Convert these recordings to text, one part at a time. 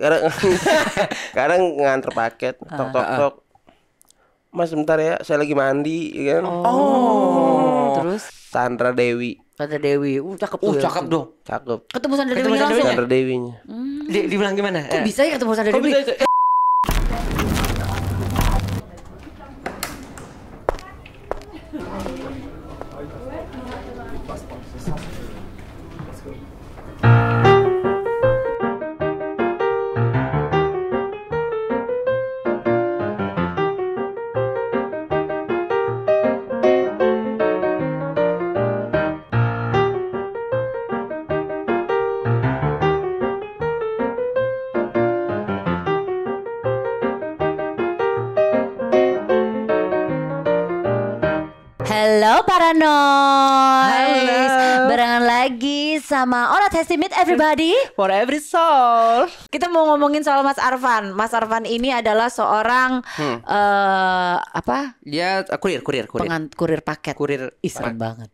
Kadang kadang nganter paket, ah. tok tok tok. Mas sebentar ya, saya lagi mandi, ya kan? Oh. oh. Terus? Sandra Dewi. Sandra Dewi, uh cakep uh, tuh. Uh cakep dong. Cakep. Ketemu Sandra Dewi langsung. Ya? Sandra Dewinya. Hmm. Di, dibilang gimana? Kok bisa ya ketemu Sandra Dewi? Halo para Halo. Barengan lagi sama Ola Has Meet Everybody for Every Soul. Kita mau ngomongin soal Mas Arvan Mas Arvan ini adalah seorang hmm. uh, apa? Dia eh, kurir, kurir, kurir. Pengan, kurir paket. Kurir pa banget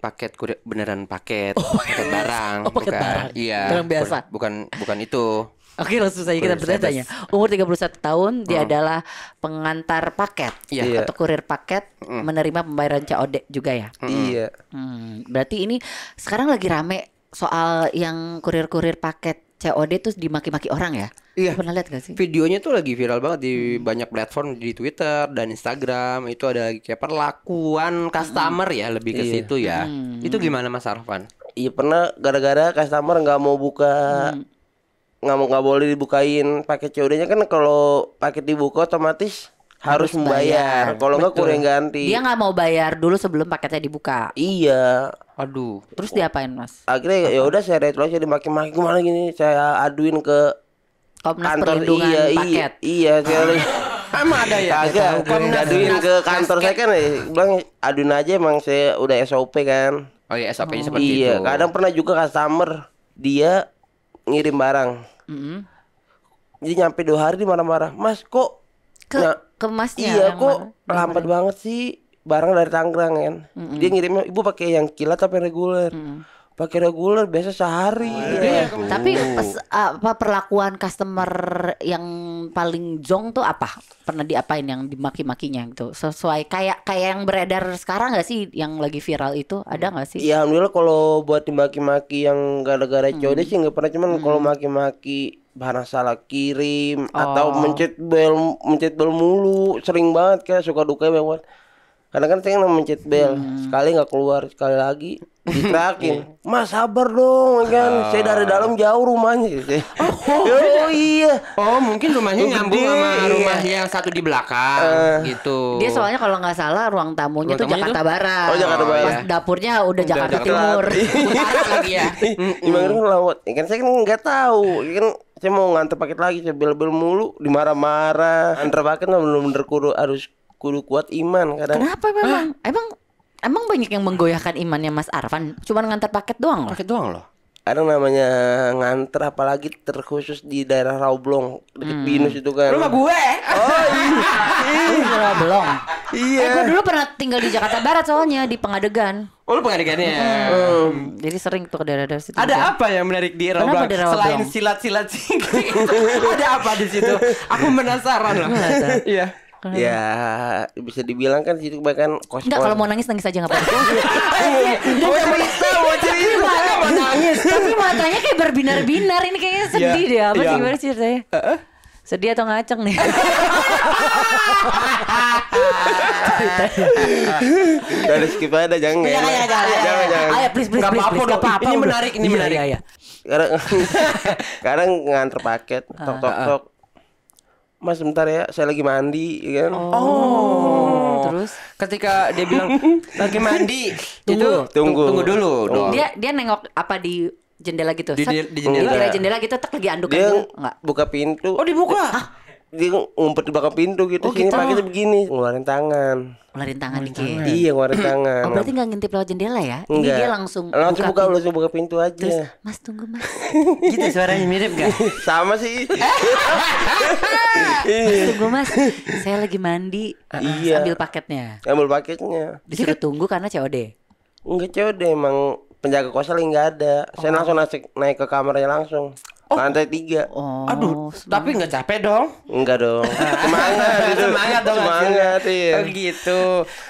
paket kurir beneran paket oh, paket barang oh, paket bukan barang. iya barang biasa bukan bukan itu Oke langsung saja kita bertanya. Umur 31 tahun hmm. dia adalah pengantar paket iya. Ya, atau kurir paket mm. menerima pembayaran COD juga ya. Hmm. Hmm. Iya. Hmm, berarti ini sekarang lagi rame soal yang kurir-kurir paket COD tuh dimaki-maki orang ya. Iya. pernah lihat gak sih? Videonya tuh lagi viral banget di hmm. banyak platform di Twitter dan Instagram. Itu ada kayak perlakuan hmm. customer hmm. ya lebih ke iya. situ ya. Hmm. Itu gimana Mas Arfan? Iya pernah gara-gara customer nggak mau buka hmm nggak mau nggak boleh dibukain paket COD-nya kan kalau paket dibuka otomatis harus, harus membayar. Kalau nggak kurang ganti. Dia nggak mau bayar dulu sebelum paketnya dibuka. Iya. Aduh. Terus diapain mas? Akhirnya ya udah saya retro saya dimaki-maki kemana gini saya aduin ke Komnas kantor iya, iya, paket. Iya, iya saya ah. Emang ada ya? Agak. Komnas aduin ke kantor saya kan eh, bilang aduin aja emang saya udah SOP kan. Oh iya SOP-nya seperti iya. itu. Iya, kadang pernah juga customer dia ngirim barang. Mm -hmm. Jadi nyampe dua hari marah-marah, Mas kok ke, nah, ke masnya Iya kok lambat banget sih barang dari Tangerang kan. Mm -hmm. Dia ngirimnya ibu pakai yang kilat tapi reguler. Mm -hmm pakai reguler biasa sehari. Oh, iya. Iya. Tapi pes, apa perlakuan customer yang paling jong tuh apa? Pernah diapain yang dimaki-makinya gitu? Sesuai kayak kayak yang beredar sekarang gak sih yang lagi viral itu ada gak sih? Ya alhamdulillah kalau buat dimaki-maki yang gara-gara hmm. deh sih nggak pernah cuman hmm. kalau maki-maki barang salah kirim oh. atau mencet bel mencet bel mulu sering banget kayak suka duka ya, banget karena kan saya yang mencet bel hmm. sekali nggak keluar sekali lagi diterakin mas sabar dong ya kan oh. saya dari dalam jauh rumahnya oh, oh, oh iya oh mungkin rumahnya Tuh nyambung sama rumah iya. yang satu di belakang uh, gitu dia soalnya kalau nggak salah ruang tamunya ruang tuh tamunya Jakarta itu? Barat oh Jakarta Barat Pas dapurnya udah Jakarta, Jakarta Timur utara lagi ya gimana mm kan ya kan saya kan nggak tahu ya kan saya mau ngantar paket lagi saya bel-bel mulu dimarah-marah antar paket belum bener kudu harus kudu kuat iman kadang. Kenapa memang? Ah. Emang emang banyak yang menggoyahkan imannya Mas Arfan. Cuman ngantar paket doang loh. Paket doang loh. Ada namanya nganter apalagi terkhusus di daerah Rawblong dekat hmm. Binus itu kan. Rumah gue. Oh iya. Rawblong. Iya. Eh, gue dulu pernah tinggal di Jakarta Barat soalnya di Pengadegan. Oh lu pengadegannya. Hmm. Hmm. Jadi sering tuh ke daerah-daerah situ. Ada juga. apa yang menarik di Rawblong? Selain silat-silat singkring. ada apa di situ? Aku penasaran loh. Iya. Ya bisa dibilang kan situ bahkan kos Enggak kalau mau nangis nangis aja nggak apa-apa. Gue bisa mau cerita mau nangis. Tapi matanya kayak berbinar-binar ini kayaknya iya. sedih deh apa iya. sih gimana ceritanya? Sedih atau ngaceng nih? Dari skip aja jangan iya, ya. Jangan jangan jangan. Ayo please please please. Enggak apa-apa. Ini menarik ini menarik. Iya Sekarang kadang nganter paket tok tok tok Mas sebentar ya, saya lagi mandi, ya kan? Oh. oh. Terus ketika dia bilang lagi mandi, tunggu, itu tunggu, tunggu dulu. Tunggu. Oh. Dong. Dia dia nengok apa di jendela gitu? Di, di, di jendela. Di jendela gitu, tak lagi anduk dia enggak? buka pintu. Oh dibuka? Hah? dia ngumpet di belakang pintu gitu. Oh, Sini gitu. begini, ngeluarin tangan. Ngeluarin tangan dikit. Iya, ngeluarin tangan. Oh, berarti nggak ngintip lewat jendela ya? Enggak. Ini dia langsung langsung buka, buka langsung buka pintu aja. Terus, Mas tunggu Mas. gitu suaranya mirip gak? Sama sih. Iya. mas tunggu Mas, saya lagi mandi. iya. Ambil paketnya. Ambil paketnya. Disuruh tunggu karena COD. Enggak COD emang penjaga kosan lagi nggak ada. Oh. Saya langsung naik, naik ke kamarnya langsung. Oh. Lantai tiga. Oh, Aduh, semangat. tapi nggak capek dong? Enggak dong. Ah, semangat, itu. semangat dong. Semangat, iya. Oh gitu.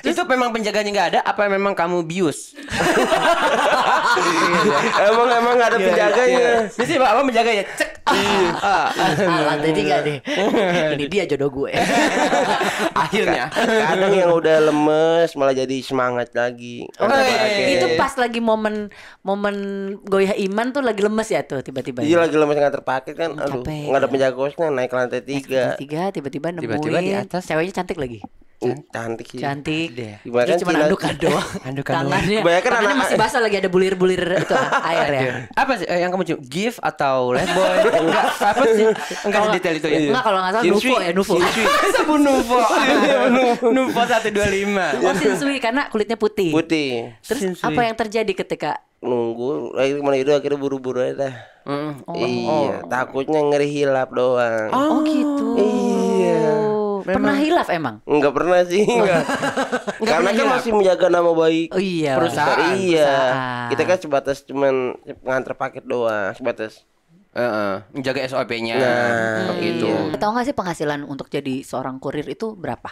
Terus, itu memang penjaganya nggak ada? Apa memang kamu bius? Iya. emang emang nggak ada iya, penjaganya. Jadi iya, sih, apa penjaganya cek Iya. lantai gak nih ini dia jodoh gue akhirnya kadang yang udah lemes malah jadi semangat lagi oh, iya, iya, itu pas lagi momen momen goyah iman tuh lagi lemes ya tuh tiba-tiba iya ya? lagi lemes nggak terpakai kan aduh nggak ada penjaga kosnya naik lantai tiga tiga tiba-tiba nemuin tiba-tiba di atas ceweknya cantik lagi Uh, cantik sih. Cantik. deh. Dia cuma andukan doang. andukan Tangannya, Kebanyakan tangannya anak masih basah lagi ada bulir-bulir itu air ya. Iya. Apa sih eh, yang kamu cium? gift atau boy? enggak, apa sih? Enggak detail itu ya. Enggak kalau enggak salah Nufo ya, Nufo. Sebu Nufo. Nufo 125. Oh, Shinsui karena kulitnya putih. Putih. Terus apa yang terjadi ketika nunggu lagi eh, mana itu akhirnya buru-buru aja dah. Mm. Oh, iya, oh. takutnya ngeri hilap doang. Oh, oh gitu. Iya. Memang. Pernah hilaf emang? Enggak pernah sih, enggak. Oh. enggak Karena kan masih menjaga nama baik oh, iya. perusahaan. Iya. Perusahaan. Kita kan sebatas cuman ngantar paket doang, sebatas. Uh, uh, menjaga SOP-nya nah, hmm. gitu. Iya. Tahu nggak sih penghasilan untuk jadi seorang kurir itu berapa?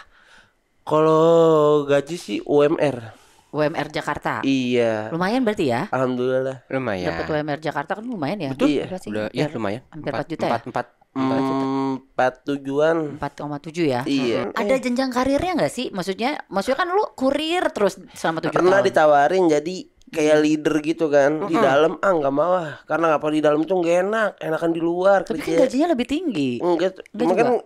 Kalau gaji sih UMR. UMR Jakarta. Iya. Lumayan berarti ya? Alhamdulillah. Lumayan. Dapat UMR Jakarta kan lumayan ya? Betul. Iya. iya lumayan. Hampir 4, 4 juta 4, ya? 4, empat tujuan empat koma tujuh ya iya ada jenjang karirnya nggak sih maksudnya maksudnya kan lu kurir terus selama tujuh pernah tahun. ditawarin jadi kayak leader gitu kan mm -hmm. di dalam ah nggak mau ah karena apa di dalam tuh gak enak enakan di luar tapi kan gajinya lebih tinggi enggak mungkin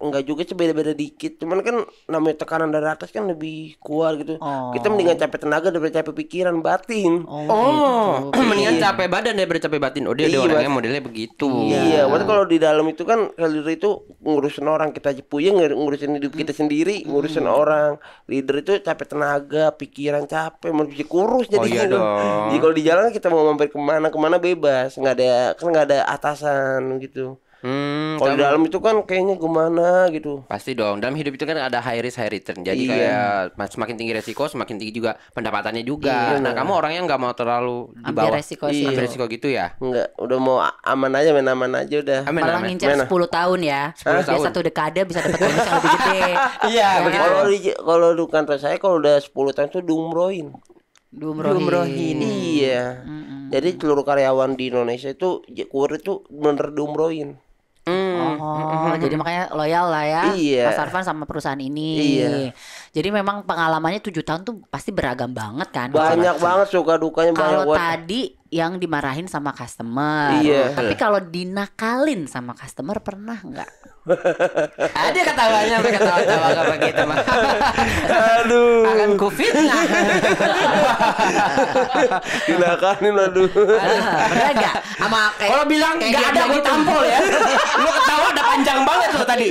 nggak juga sih beda-beda dikit cuman kan namanya tekanan dari atas kan lebih kuat gitu oh. kita mendingan capek tenaga daripada capek pikiran batin oh, oh. Gitu. mendingan iya. capek badan daripada capek batin oh dia iya, orangnya modelnya begitu iya waktu iya. kalau di dalam itu kan leader itu ngurusin orang kita puyeng ngurusin hidup kita sendiri hmm. ngurusin hmm. orang leader itu capek tenaga pikiran capek manusia kurus jadi oh, iya dong. jadi kalau di jalan kan kita mau mampir kemana kemana bebas nggak ada kan nggak ada atasan gitu Hmm, kalau di dalam itu kan kayaknya gimana gitu. Pasti dong. Dalam hidup itu kan ada high risk high return. Jadi iya. kayak semakin tinggi resiko, semakin tinggi juga pendapatannya juga. Iya, nah, nah, kamu orangnya nggak mau terlalu di bawah. Ambil resiko iya. Ambil resiko gitu ya? Enggak, udah mau aman aja, main aman aja udah. Amin, Malah ngincer 10 tahun ya. 10 Hah? tahun. satu dekade bisa dapat bonus yang lebih gede. iya, ya. begitu. Kalau kalau di kantor saya kalau udah 10 tahun tuh dumroin. Dumrohin. Diumrohin. Iya. Mm -mm. Jadi seluruh karyawan di Indonesia itu kurir itu bener diumrohin. Oh, oh, jadi makanya loyal lah ya iya. Mas Arfan sama perusahaan ini. Iya. Jadi memang pengalamannya tujuh tahun tuh pasti beragam banget kan. Banyak banget suka dukanya Kalau tadi yang dimarahin sama customer. Iya. Tapi kalau dinakalin sama customer pernah nggak? Ada ketawanya, ada ketawa-tawa nggak begitu mah. Aduh. Akan nggak? dinakalin aduh. aduh pernah nggak? Sama kayak kalau bilang nggak ada gue gitu. tampol ya. lu ketawa udah panjang banget tuh tadi.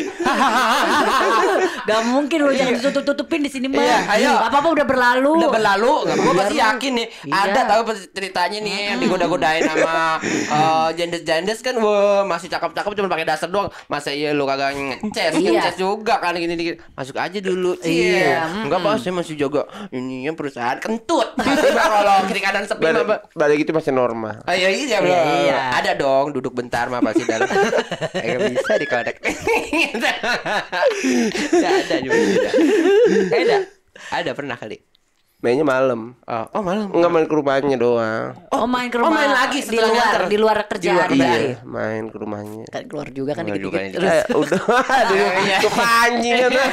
gak mungkin lu jangan iya. tutup-tutupin di sini mah. Iya, ayo. Apa-apa udah berlalu. Udah berlalu. Gue pasti iya. yakin nih. Ada iya. tahu ceritanya nih yang hmm. digoda-godain sama eh, jendes jendes uh, kan wah masih cakep-cakep cuma pakai dasar doang. Masa iya lu kagak ngeces, iya. ngeces juga kan gini dikit. Masuk aja dulu. Cie. Iya. Enggak hmm. apa saya masih juga ini yang perusahaan kentut. Masih kalau kiri kanan sepi mah. Balik itu masih normal. Ah, iya, iya, iya, iya. Ada dong duduk bentar mah pasti dalam. Enggak bisa dikodek. Enggak ada juga. Enggak ada. Ada pernah kali mainnya malam. Uh, oh malam? Enggak main ke rumahnya doang. Oh, oh main ke rumah. Oh main lagi di luar di luar kerjaan. Di luar, iya, main ke rumahnya. Kan keluar juga kan dikit-dikit. Eh, udah, aduh, ah, iya. anjingnya tuh.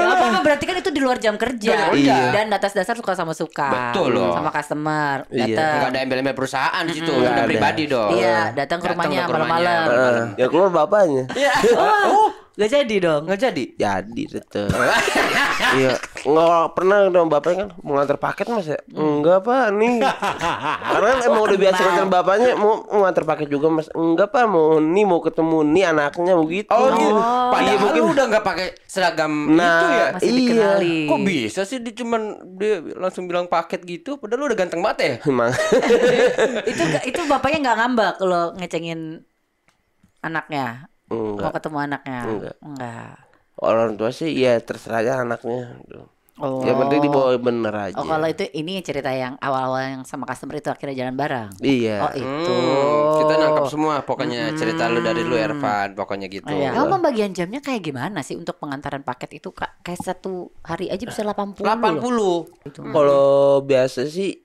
apa-apa berarti kan itu di luar jam kerja. Iya. Dan atas dasar suka sama suka. Betul loh. Sama customer. Iya. Enggak ada embel-embel perusahaan di situ, udah pribadi dong. Iya, datang ke rumahnya malam-malam. Eh, ya keluar bapaknya. Iya. Oh, oh. Gak jadi dong. Gak jadi. Jadi tetep. iya. Nggak pernah dong bapaknya kan mau ngantar paket mas ya? Enggak hmm. pak nih. Karena kan emang udah biasa nganter bapaknya mau ngantar paket juga mas. Enggak pak mau nih mau ketemu nih anaknya begitu. Oh, gitu. Oh. Padahal iya, mungkin udah nggak pakai seragam nah, itu ya. Masih iya. dikenali. Kok bisa sih dia cuman dia langsung bilang paket gitu. Padahal lu udah ganteng banget ya. Emang. itu itu bapaknya nggak ngambak kalau ngecengin anaknya Enggak. Mau ketemu anaknya? Enggak. Enggak. Orang tua sih ya terserah aja anaknya. Gitu. Oh. Yang penting dibawa bener aja. Oh, kalau itu ini cerita yang awal-awal yang sama customer itu akhirnya jalan bareng. Iya. Oh, itu. Hmm, kita nangkap semua pokoknya hmm. cerita lu dari lu Ervan, pokoknya gitu. Iya. Kamu pembagian jamnya kayak gimana sih untuk pengantaran paket itu Kak? Kayak satu hari aja bisa 80. 80. Gitu. Hmm. Kalau biasa sih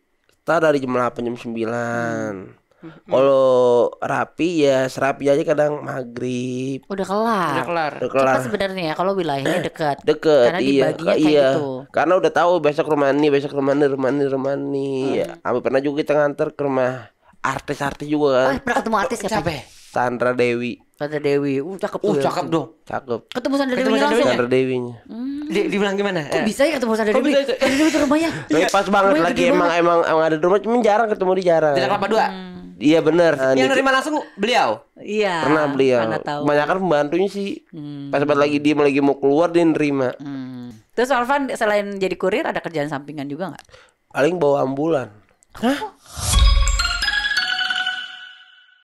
kita dari jam 8 jam 9. Hmm. Kalau rapi ya serapi aja kadang maghrib. Udah kelar. Udah kelar. Udah kelar. Cepat sebenarnya ya kalau wilayahnya eh, dekat. Dekat. Karena iya. dibaginya iya. kayak iya. gitu. Karena udah tahu besok rumah ini, besok rumah ini, rumah ini, rumah ini. Hmm. Ya, Ambil pernah juga kita nganter ke rumah artis-artis juga. Kan. Oh, pernah ketemu artis siapa? Siapa? Sandra Dewi. Sandra Dewi. Uh, cakep tuh. Uh, cakep dong. Cakep. Ketemu Sandra Dewi langsung. Ya? Sandra Dewinya. Hmm. Di, dibilang gimana? Kok bisa ya ketemu Sandra Dewi? Ya? Sandra Dewi itu rumahnya. Pas iya. banget lagi emang emang emang ada rumah, cuma jarang ketemu di jarang. Tidak kelapa dua. Hmm. Iya benar. Nah, yang nerima langsung beliau. Iya. Pernah beliau. Banyak kan pembantunya sih. Hmm. Pas pas lagi dia lagi mau keluar dia nerima. Hmm. Terus Alvan selain jadi kurir ada kerjaan sampingan juga nggak? Paling bawa ambulan. Hah?